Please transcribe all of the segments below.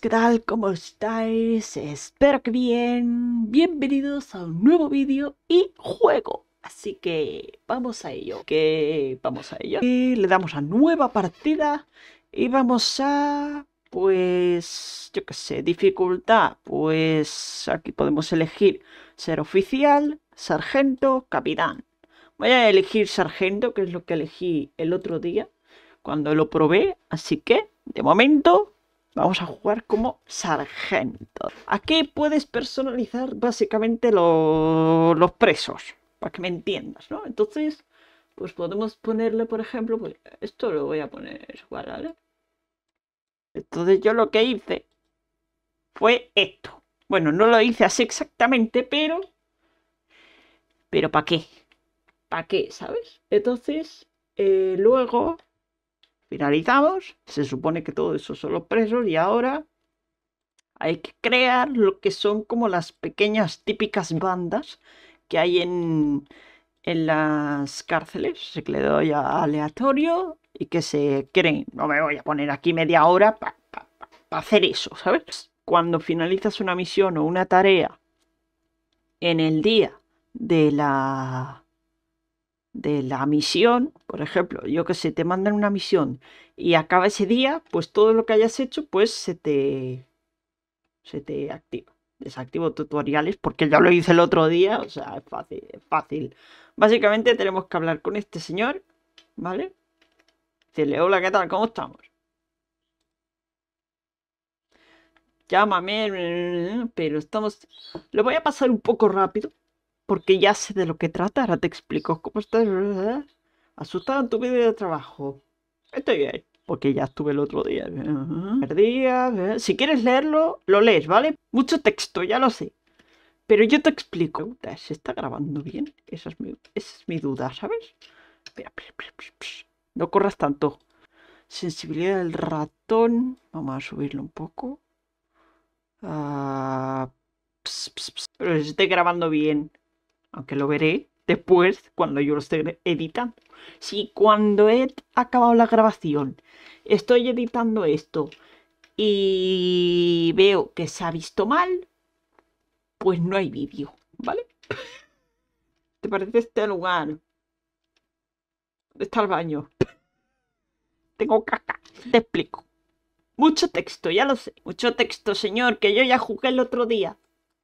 ¿qué tal? ¿Cómo estáis? Espero que bien. Bienvenidos a un nuevo vídeo y juego. Así que vamos a ello, que vamos a ello. Y le damos a nueva partida y vamos a, pues, yo qué sé, dificultad. Pues aquí podemos elegir ser oficial, sargento, capitán. Voy a elegir sargento, que es lo que elegí el otro día cuando lo probé. Así que, de momento, Vamos a jugar como sargento. Aquí puedes personalizar básicamente los presos, para que me entiendas, ¿no? Entonces, pues podemos ponerle, por ejemplo, pues, esto lo voy a poner igual, ¿vale? Entonces yo lo que hice fue esto. Bueno, no lo hice así exactamente, pero... Pero ¿para qué? ¿Para qué? ¿Sabes? Entonces, eh, luego Finalizamos. Se supone que todo eso son los presos y ahora hay que crear lo que son como las pequeñas típicas bandas que hay en, las cárceles. Se le doy a aleatorio y que se creen. No me voy a poner aquí media hora para hacer eso, ¿sabes? Cuando finalizas una misión o una tarea en el día de la de la misión, por ejemplo, yo que sé, te mandan una misión y acaba ese día, pues todo lo que hayas hecho, pues se te, se te activa. Desactivo tutoriales porque ya lo hice el otro día, o sea, es fácil, es fácil. Básicamente tenemos que hablar con este señor, ¿vale? le hola, ¿qué tal? ¿Cómo estamos? Llámame, pero estamos... Lo voy a pasar un poco rápido, porque ya sé de lo que trata, ahora te explico cómo estás. ¿Asustado en tu vida de trabajo. Estoy bien, porque ya estuve el otro día. Perdía. Si quieres leerlo, lo lees, ¿vale? Mucho texto, ya lo sé. Pero yo te explico. ¿Se está grabando bien? Esa es mi, duda, ¿sabes? No corras tanto. Sensibilidad del ratón. Vamos a subirlo un poco. Ah, Pero se esté grabando bien aunque lo veré después cuando yo lo esté editando. Si cuando he acabado la grabación estoy editando esto y veo que se ha visto mal, pues no hay vídeo, ¿vale? ¿Te parece este lugar? ¿Dónde está el baño? Tengo caca, te explico. Mucho texto, ya lo sé. Mucho texto, señor, que yo ya jugué el otro día.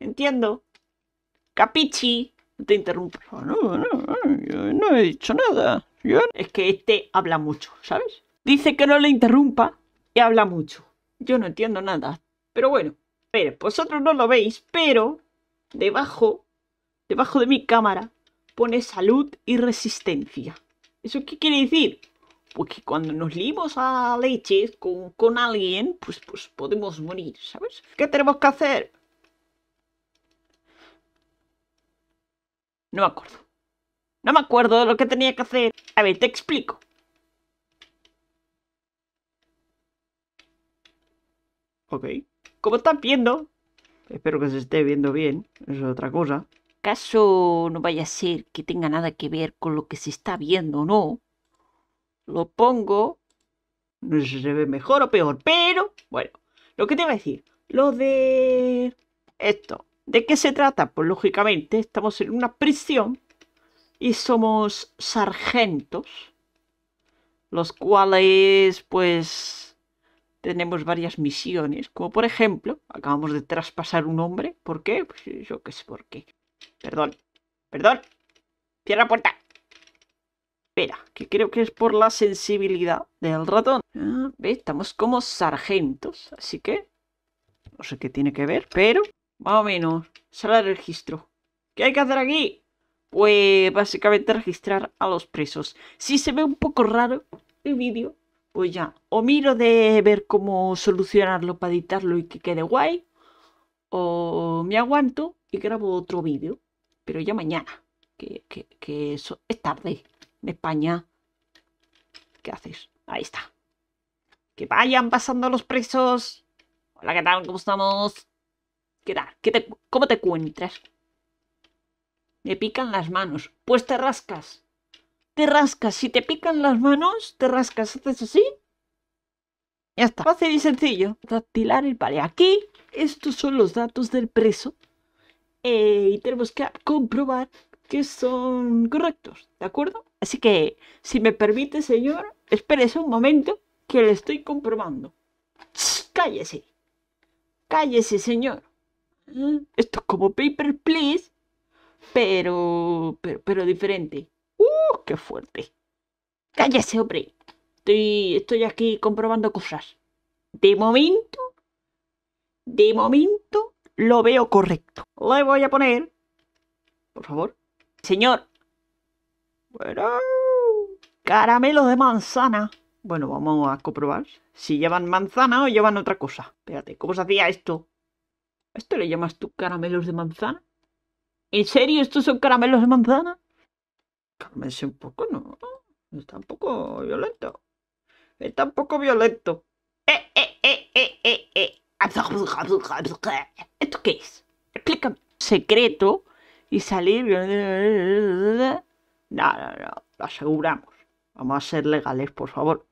Entiendo. Capichi te interrumpas. No, no, no, no he dicho nada. Yo... Es que este habla mucho, ¿sabes? Dice que no le interrumpa y habla mucho. Yo no entiendo nada. Pero bueno, pero vosotros no lo veis, pero debajo, debajo de mi cámara, pone salud y resistencia. ¿Eso qué quiere decir? Pues que cuando nos limos a leches con, con alguien, pues, pues podemos morir, ¿sabes? ¿Qué tenemos que hacer? No me acuerdo. No me acuerdo de lo que tenía que hacer. A ver, te explico. Ok. Como están viendo, espero que se esté viendo bien, es otra cosa. Caso no vaya a ser que tenga nada que ver con lo que se está viendo, o ¿no? Lo pongo... No sé si se ve mejor o peor, pero... Bueno, lo que te iba a decir. Lo de... Esto. ¿De qué se trata? Pues lógicamente estamos en una prisión y somos sargentos, los cuales pues tenemos varias misiones, como por ejemplo, acabamos de traspasar un hombre, ¿por qué? Pues yo qué sé por qué. Perdón, perdón, cierra la puerta. Espera, que creo que es por la sensibilidad del ratón. Ah, ve, estamos como sargentos, así que no sé qué tiene que ver, pero más o menos. Sala de registro. ¿Qué hay que hacer aquí? Pues básicamente registrar a los presos. Si se ve un poco raro el vídeo, pues ya. O miro de ver cómo solucionarlo para editarlo y que quede guay. O me aguanto y grabo otro vídeo. Pero ya mañana. Que, eso es tarde. En España. ¿Qué haces? Ahí está. Que vayan pasando los presos. Hola, ¿qué tal? ¿Cómo estamos? ¿Qué tal? ¿Cómo te encuentras? Me pican las manos. Pues te rascas. Te rascas. Si te pican las manos, te rascas. Haces así. Ya está. Fácil y sencillo. Dactilar el pali. Aquí, estos son los datos del preso. Eh, y tenemos que comprobar que son correctos. ¿De acuerdo? Así que, si me permite, señor, espérese un momento que le estoy comprobando. ¡Cállese! ¡Cállese, señor! Esto es como Paper Please, pero, pero, pero diferente. ¡Uh, qué fuerte! Cállese, hombre. Estoy, estoy aquí comprobando cosas. De momento, de momento, lo veo correcto. Le voy a poner, por favor, señor. Bueno, caramelo de manzana. Bueno, vamos a comprobar si llevan manzana o llevan otra cosa. Espérate, ¿cómo se hacía esto? esto le llamas tú caramelos de manzana? ¿En serio estos son caramelos de manzana? Cálmense un poco, ¿no? Está un poco violento. Está un poco violento. ¡Eh, eh, eh, eh, eh, eh! ¿Esto qué es? Explícame. secreto y salir. No, no, no. Lo aseguramos. Vamos a ser legales, por favor.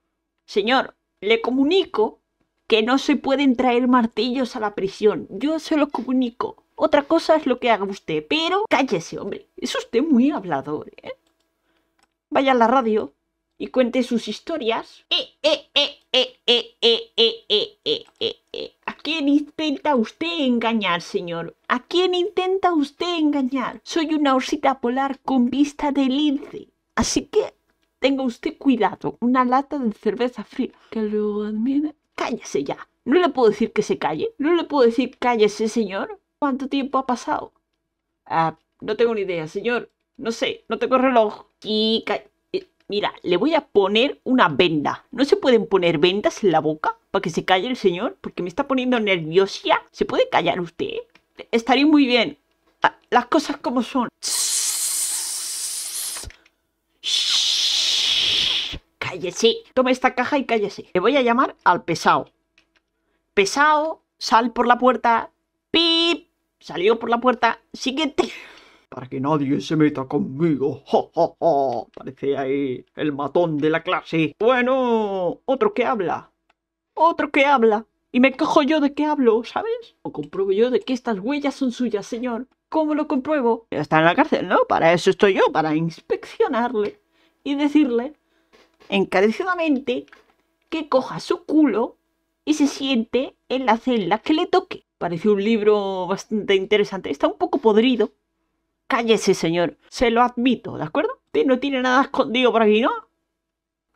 Señor, le comunico que no se pueden traer martillos a la prisión. Yo se lo comunico. Otra cosa es lo que haga usted, pero cállese, hombre. Es usted muy hablador, ¿eh? Vaya a la radio y cuente sus historias. ¿A quién intenta usted engañar, señor? ¿A quién intenta usted engañar? Soy una orsita polar con vista de lince. Así que tenga usted cuidado. Una lata de cerveza fría. Que lo admira. Cállese ya. No le puedo decir que se calle. No le puedo decir cállese, señor. ¿Cuánto tiempo ha pasado? Ah, no tengo ni idea, señor. No sé, no tengo reloj. Y eh, mira, le voy a poner una venda. ¿No se pueden poner vendas en la boca para que se calle el señor? Porque me está poniendo nerviosa. ¿Se puede callar usted? Estaría muy bien. Ah, las cosas como son. cállese. Toma esta caja y cállese. Le voy a llamar al pesado. Pesado, sal por la puerta. Pip. Salió por la puerta. Siguiente. Para que nadie se meta conmigo. Ja, Parece ahí el matón de la clase. Bueno, otro que habla. Otro que habla. Y me cojo yo de qué hablo, ¿sabes? O compruebo yo de que estas huellas son suyas, señor. ¿Cómo lo compruebo? Está en la cárcel, ¿no? Para eso estoy yo, para inspeccionarle y decirle encarecidamente que coja su culo y se siente en la celda que le toque. Parece un libro bastante interesante. Está un poco podrido. Cállese, señor. Se lo admito, ¿de acuerdo? no tiene nada escondido por aquí, ¿no?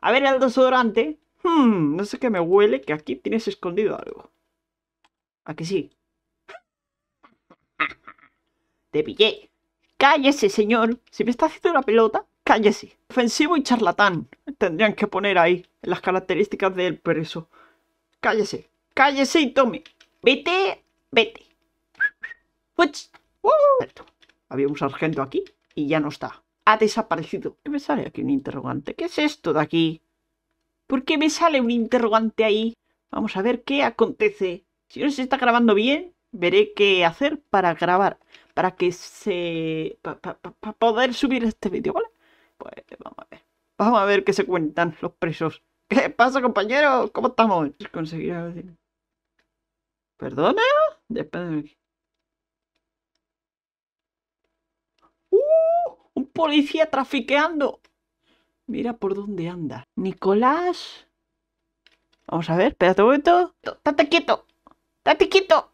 A ver el desodorante. Hmm, no sé qué me huele que aquí tienes escondido algo. ¿A sí? Te pillé. Cállese, señor. Si me está haciendo una pelota, Cállese. Ofensivo y charlatán. Tendrían que poner ahí las características del preso. Cállese. Cállese y tome. Vete, vete. había un sargento aquí y ya no está. Ha desaparecido. ¿Qué me sale aquí un interrogante? ¿Qué es esto de aquí? ¿Por qué me sale un interrogante ahí? Vamos a ver qué acontece. Si no se está grabando bien, veré qué hacer para grabar. Para que se... para poder subir este vídeo, ¿vale? Pues vamos a ver. Vamos a ver qué se cuentan los presos. ¿Qué pasa, compañero? ¿Cómo estamos? Conseguirá. ¿Perdona? Depende. ¡Uh! ¡Un policía trafiqueando! Mira por dónde anda. Nicolás. Vamos a ver, espérate un momento. ¡Tate quieto! ¡Tate quieto!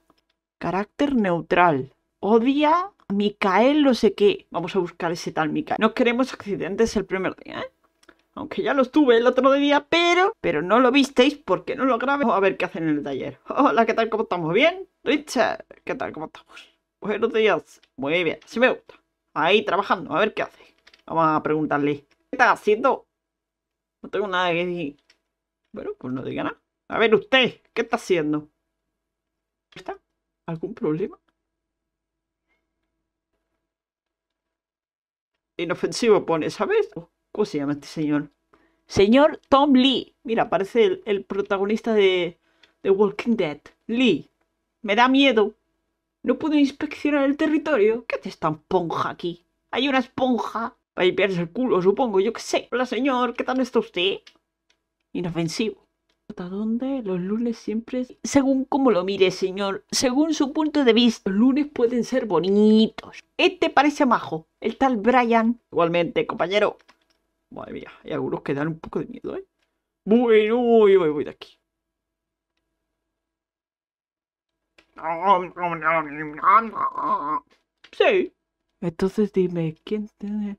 Carácter neutral. Odia Micael, no sé qué. Vamos a buscar ese tal Micael. No queremos accidentes el primer día, ¿eh? Aunque ya lo estuve el otro día, pero... Pero no lo visteis porque no lo grabé. A ver qué hacen en el taller. Hola, ¿qué tal? ¿Cómo estamos? ¿Bien? Richard, ¿qué tal? ¿Cómo estamos? Buenos días. Muy bien, así me gusta. Ahí trabajando, a ver qué hace. Vamos a preguntarle. ¿Qué está haciendo? No tengo nada que decir. Bueno, pues no diga nada. A ver usted, ¿qué está haciendo? ¿Está? ¿Algún problema? inofensivo pone, ¿sabes? ¿Cómo se llama este señor? Señor Tom Lee. Mira, parece el, el protagonista de, de Walking Dead. Lee. Me da miedo. No puedo inspeccionar el territorio. ¿Qué hace esta esponja aquí? Hay una esponja. Para limpiarse el culo, supongo. Yo qué sé. Hola, señor. ¿Qué tal está usted? Inofensivo importa dónde, los lunes siempre, según como lo mire, señor, según su punto de vista, los lunes pueden ser bonitos. Este parece majo, el tal Brian. Igualmente, compañero. Madre mía, hay algunos que dan un poco de miedo, ¿eh? Bueno, yo voy de aquí. Sí. Entonces dime, ¿quién tiene...?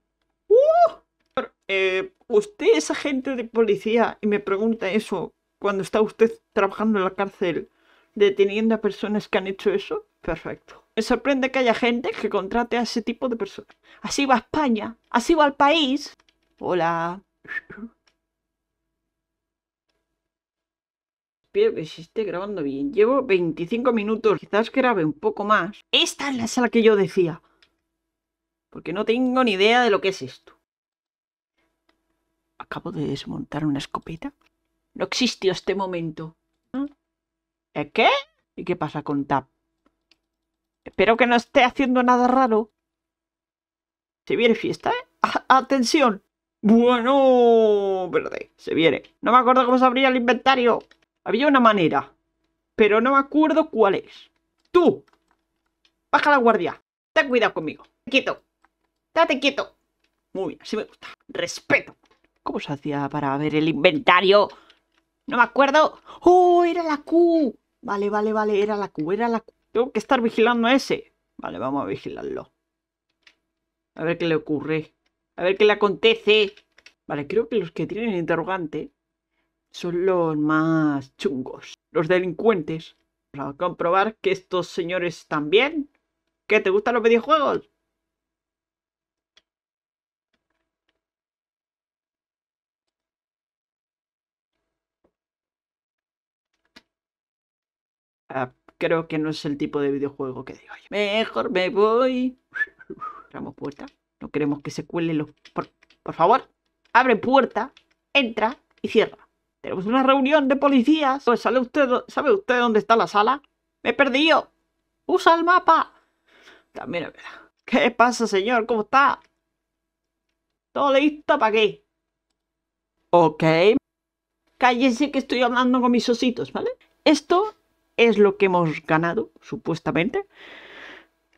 ¡Uh! Eh, usted es agente de policía y me pregunta eso cuando está usted trabajando en la cárcel deteniendo a personas que han hecho eso, perfecto. Me sorprende que haya gente que contrate a ese tipo de personas. Así va España, así va al país. Hola. Espero que se esté grabando bien. Llevo 25 minutos, quizás grabe un poco más. Esta es la sala que yo decía. Porque no tengo ni idea de lo que es esto. Acabo de desmontar una escopeta. No existió este momento. ¿Eh, ¿Qué? ¿Y qué pasa con Tap? Espero que no esté haciendo nada raro. Se viene fiesta, ¿eh? ¡Atención! Bueno, verde, se viene. No me acuerdo cómo se abría el inventario. Había una manera, pero no me acuerdo cuál es. ¡Tú! Baja la guardia. Ten cuidado conmigo. Quieto. Date quieto. Muy bien, así me gusta. Respeto. ¿Cómo se hacía para ver el inventario? No me acuerdo. ¡Oh, era la Q! Vale, vale, vale, era la Q, era la Q. Tengo que estar vigilando a ese. Vale, vamos a vigilarlo. A ver qué le ocurre. A ver qué le acontece. Vale, creo que los que tienen interrogante son los más chungos. Los delincuentes. Para comprobar que estos señores también. ¿Qué? ¿Te gustan los videojuegos? Ah, creo que no es el tipo de videojuego que digo. mejor me voy. Abramos puerta. No queremos que se cuelen los... Por, favor, abre puerta, entra y cierra. Tenemos una reunión de policías. Pues sale usted, ¿Sabe usted dónde está la sala? Me he perdido. Usa el mapa. También es ¿Qué pasa, señor? ¿Cómo está? ¿Todo listo para qué? Ok. Cállese que estoy hablando con mis ositos, ¿vale? Esto es lo que hemos ganado, supuestamente.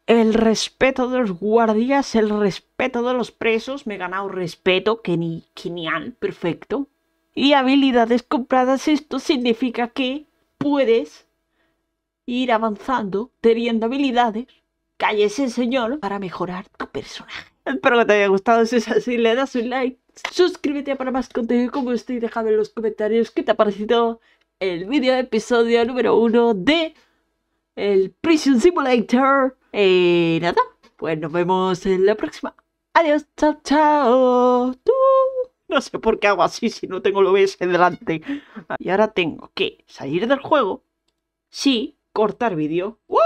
El respeto de los guardias, el respeto de los presos, me he ganado respeto, que genial, perfecto. Y habilidades compradas, esto significa que puedes ir avanzando, teniendo habilidades. Cállese, señor, para mejorar tu personaje. Espero que te haya gustado. Si es así, le das un like. Suscríbete para más contenido como estoy dejando en los comentarios. ¿Qué te ha parecido? el video episodio número 1 de el Prison Simulator. Y eh, nada, pues nos vemos en la próxima. Adiós, chao, chao. No sé por qué hago así si no tengo lo OBS delante. Ah, y ahora tengo que salir del juego. Sí, cortar vídeo.